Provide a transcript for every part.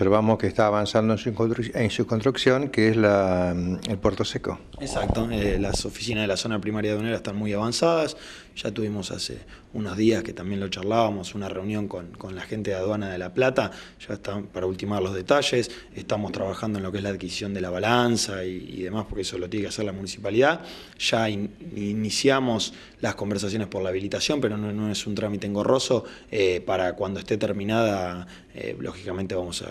observamos que está avanzando en su, construcción, que es la, el puerto seco. Exacto, eh, las oficinas de la zona primaria de unera están muy avanzadas, ya tuvimos hace unos días que también lo charlábamos, una reunión con, la gente de aduana de La Plata, ya están para ultimar los detalles, estamos trabajando en lo que es la adquisición de la balanza y, demás, porque eso lo tiene que hacer la municipalidad, ya iniciamos las conversaciones por la habilitación, pero no, es un trámite engorroso, eh, para cuando esté terminada, eh, lógicamente vamos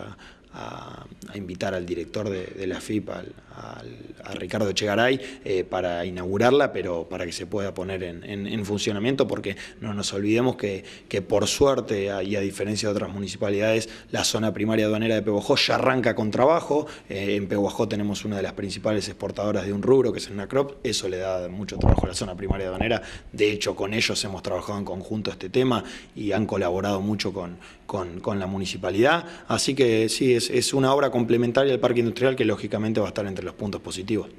a a invitar al director de, la FIP, a Ricardo Echegaray, eh, para inaugurarla, pero para que se pueda poner en, funcionamiento, porque no nos olvidemos que, por suerte, y a diferencia de otras municipalidades, la zona primaria aduanera de Pehuajó ya arranca con trabajo. Eh, en Pehuajó tenemos una de las principales exportadoras de un rubro, que es el NACROP. Eso le da mucho trabajo a la zona primaria aduanera. De hecho, con ellos hemos trabajado en conjunto este tema y han colaborado mucho con, la municipalidad. Así que sí, es, una obra con complementaria al parque industrial que lógicamente va a estar entre los puntos positivos.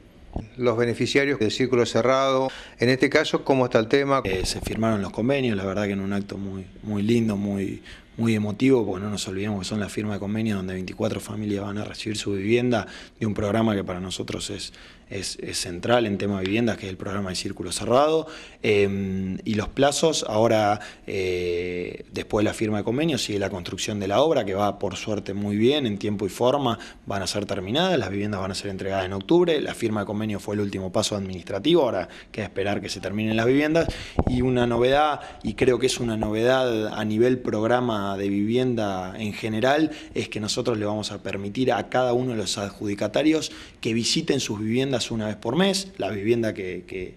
Los beneficiarios del círculo cerrado, en este caso, ¿cómo está el tema? Eh, se firmaron los convenios, la verdad que en un acto muy, muy lindo, muy, muy emotivo, porque no nos olvidemos que son la firma de convenio donde 24 familias van a recibir su vivienda de un programa que para nosotros es, es, central en tema de viviendas, que es el programa de Círculo Cerrado. Em, y los plazos, ahora, eh, después de la firma de convenio sigue la construcción de la obra, que va por suerte muy bien, en tiempo y forma, van a ser terminadas, las viviendas van a ser entregadas en octubre, la firma de convenio fue el último paso administrativo, ahora queda esperar que se terminen las viviendas. Y una novedad, y creo que es una novedad a nivel programa de vivienda en general es que nosotros le vamos a permitir a cada uno de los adjudicatarios que visiten sus viviendas una vez por mes, la vivienda que,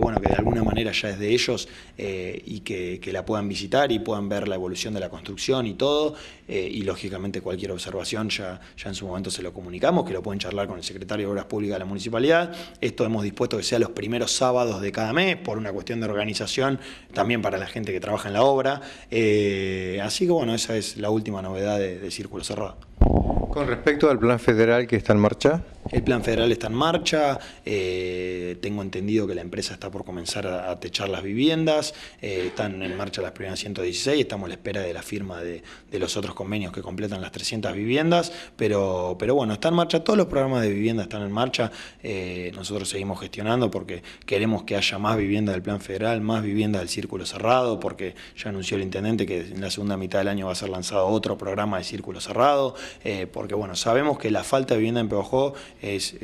bueno, que de alguna manera ya es de ellos eh, y que, la puedan visitar y puedan ver la evolución de la construcción y todo, eh, y lógicamente cualquier observación ya, ya en su momento se lo comunicamos, que lo pueden charlar con el secretario de Obras Públicas de la Municipalidad, esto hemos dispuesto que sea los primeros sábados de cada mes, por una cuestión de organización, también para la gente que trabaja en la obra, eh, eh, así que bueno, esa es la última novedad de, de Círculo Cerrado. Con respecto al plan federal que está en marcha. El plan federal está en marcha, eh, tengo entendido que la empresa está por comenzar a, techar las viviendas, eh, están en marcha las primeras 116, estamos a la espera de la firma de, los otros convenios que completan las 300 viviendas, pero, pero bueno, está en marcha, todos los programas de vivienda están en marcha, eh, nosotros seguimos gestionando porque queremos que haya más vivienda del plan federal, más vivienda del círculo cerrado, porque ya anunció el intendente que en la segunda mitad del año va a ser lanzado otro programa de círculo cerrado, porque bueno, sabemos que la falta de vivienda en Peojó es,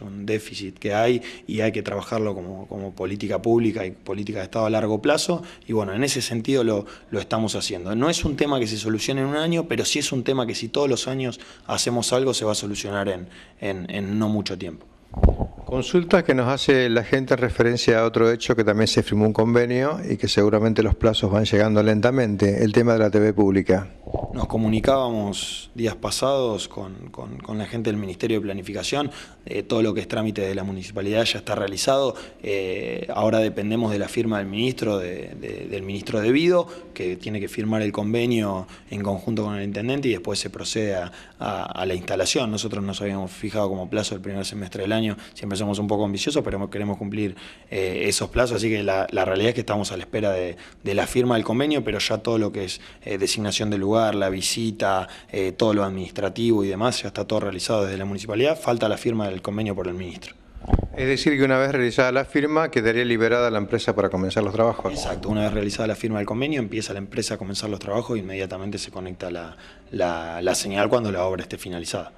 un déficit que hay y hay que trabajarlo como, política pública y política de Estado a largo plazo, y bueno, en ese sentido lo, estamos haciendo. No es un tema que se solucione en un año, pero sí es un tema que si todos los años hacemos algo se va a solucionar en, en, no mucho tiempo. Consulta que nos hace la gente en referencia a otro hecho que también se firmó un convenio y que seguramente los plazos van llegando lentamente, el tema de la TV pública. Nos comunicábamos días pasados con, la gente del Ministerio de Planificación, eh, todo lo que es trámite de la municipalidad ya está realizado, eh, ahora dependemos de la firma del ministro, del ministro debido, que tiene que firmar el convenio en conjunto con el intendente y después se procede a, la instalación. Nosotros nos habíamos fijado como plazo el primer semestre del año, siempre somos un poco ambiciosos, pero queremos cumplir eh, esos plazos, así que la, realidad es que estamos a la espera de, de, la firma del convenio, pero ya todo lo que es eh, designación de lugar, la visita, eh, todo lo administrativo y demás, ya está todo realizado desde la municipalidad, falta la firma del convenio por el ministro. Es decir, que una vez realizada la firma, quedaría liberada la empresa para comenzar los trabajos. Exacto, una vez realizada la firma del convenio, empieza la empresa a comenzar los trabajos e inmediatamente se conecta la, la señal cuando la obra esté finalizada.